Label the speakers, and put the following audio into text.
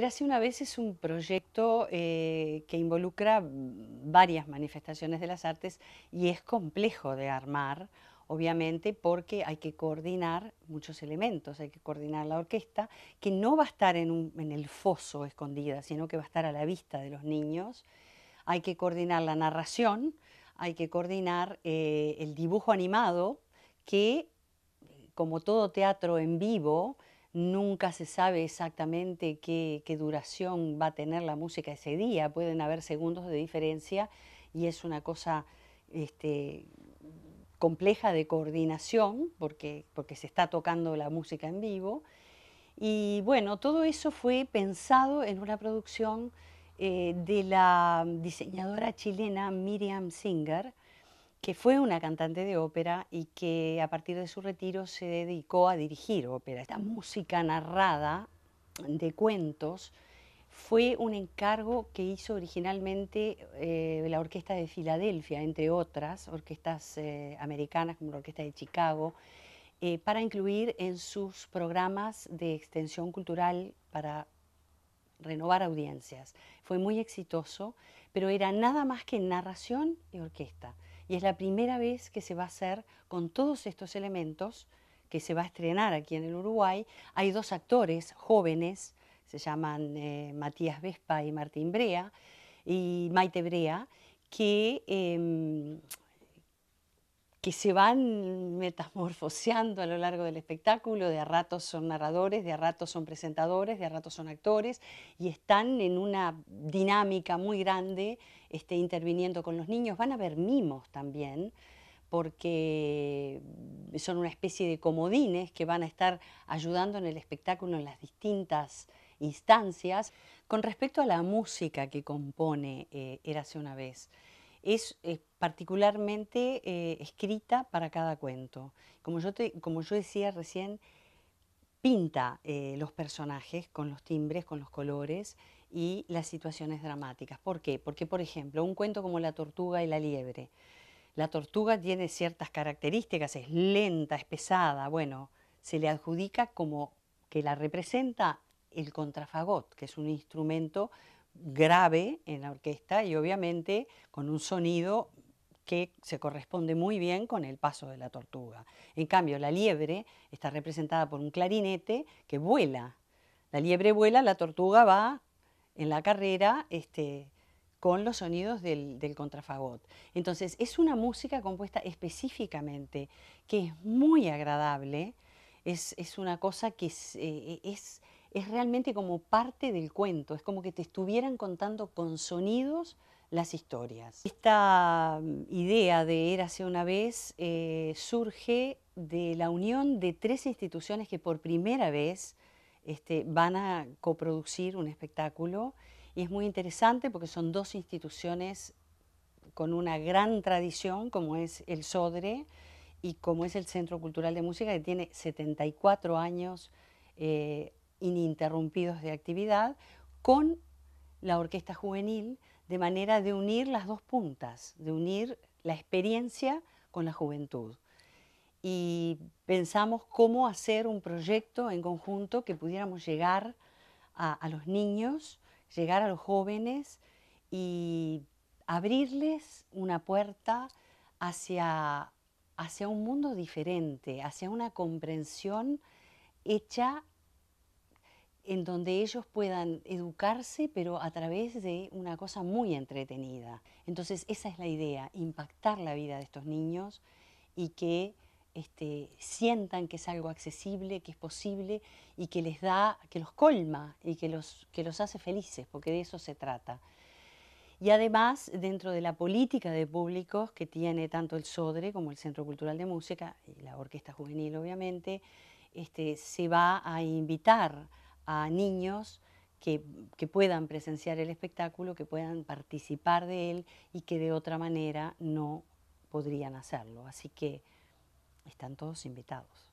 Speaker 1: Gracias una vez es un proyecto eh, que involucra varias manifestaciones de las artes y es complejo de armar, obviamente, porque hay que coordinar muchos elementos, hay que coordinar la orquesta, que no va a estar en, el foso escondida, sino que va a estar a la vista de los niños, hay que coordinar la narración, hay que coordinar eh, el dibujo animado, que como todo teatro en vivo, nunca se sabe exactamente qué, duración va a tener la música ese día, pueden haber segundos de diferencia y es una cosa este, compleja de coordinación porque, se está tocando la música en vivo. Y bueno, todo eso fue pensado en una producción eh, de la diseñadora chilena Miriam Singer, que fue una cantante de ópera y que a partir de su retiro se dedicó a dirigir ópera. Esta música narrada de cuentos fue un encargo que hizo originalmente eh, la Orquesta de Filadelfia, entre otras orquestas eh, americanas como la Orquesta de Chicago, eh, para incluir en sus programas de extensión cultural para renovar audiencias. Fue muy exitoso, pero era nada más que narración y orquesta y es la primera vez que se va a hacer con todos estos elementos que se va a estrenar aquí en el Uruguay. Hay dos actores jóvenes, se llaman eh, Matías Vespa y Martín Brea, y Maite Brea, que em, que se van metamorfoseando a lo largo del espectáculo, de a ratos son narradores, de a ratos son presentadores, de a ratos son actores, y están en una dinámica muy grande este, interviniendo con los niños. Van a ver mimos también, porque son una especie de comodines que van a estar ayudando en el espectáculo en las distintas instancias. Con respecto a la música que compone eh, Érase una vez, es particularmente eh, escrita para cada cuento. Como yo, como yo decía recién, pinta eh, los personajes con los timbres, con los colores y las situaciones dramáticas. ¿Por qué? Porque, por ejemplo, un cuento como La tortuga y la liebre. La tortuga tiene ciertas características, es lenta, es pesada, bueno, se le adjudica como que la representa el contrafagot, que es un instrumento grave en la orquesta y obviamente con un sonido que se corresponde muy bien con el paso de la tortuga. En cambio, la liebre está representada por un clarinete que vuela. La liebre vuela, la tortuga va en la carrera este, con los sonidos del, contrafagot. Entonces, es una música compuesta específicamente, que es muy agradable, es, una cosa que es eh, es realmente como parte del cuento, es como que te estuvieran contando con sonidos las historias. Esta mm, idea de hace una vez eh, surge de la unión de tres instituciones que por primera vez este, van a coproducir un espectáculo y es muy interesante porque son dos instituciones con una gran tradición como es el Sodre y como es el Centro Cultural de Música que tiene 74 años eh, ininterrumpidos de actividad con la orquesta juvenil, de manera de unir las dos puntas, de unir la experiencia con la juventud. Y pensamos cómo hacer un proyecto en conjunto que pudiéramos llegar a, los niños, llegar a los jóvenes y abrirles una puerta hacia, hacia un mundo diferente, hacia una comprensión hecha en donde ellos puedan educarse, pero a través de una cosa muy entretenida. Entonces, esa es la idea, impactar la vida de estos niños y que este, sientan que es algo accesible, que es posible y que les da, que los colma y que los, que los hace felices, porque de eso se trata. Y además, dentro de la política de públicos que tiene tanto el SODRE como el Centro Cultural de Música y la Orquesta Juvenil, obviamente, este, se va a invitar a niños que, puedan presenciar el espectáculo, que puedan participar de él y que de otra manera no podrían hacerlo. Así que están todos invitados.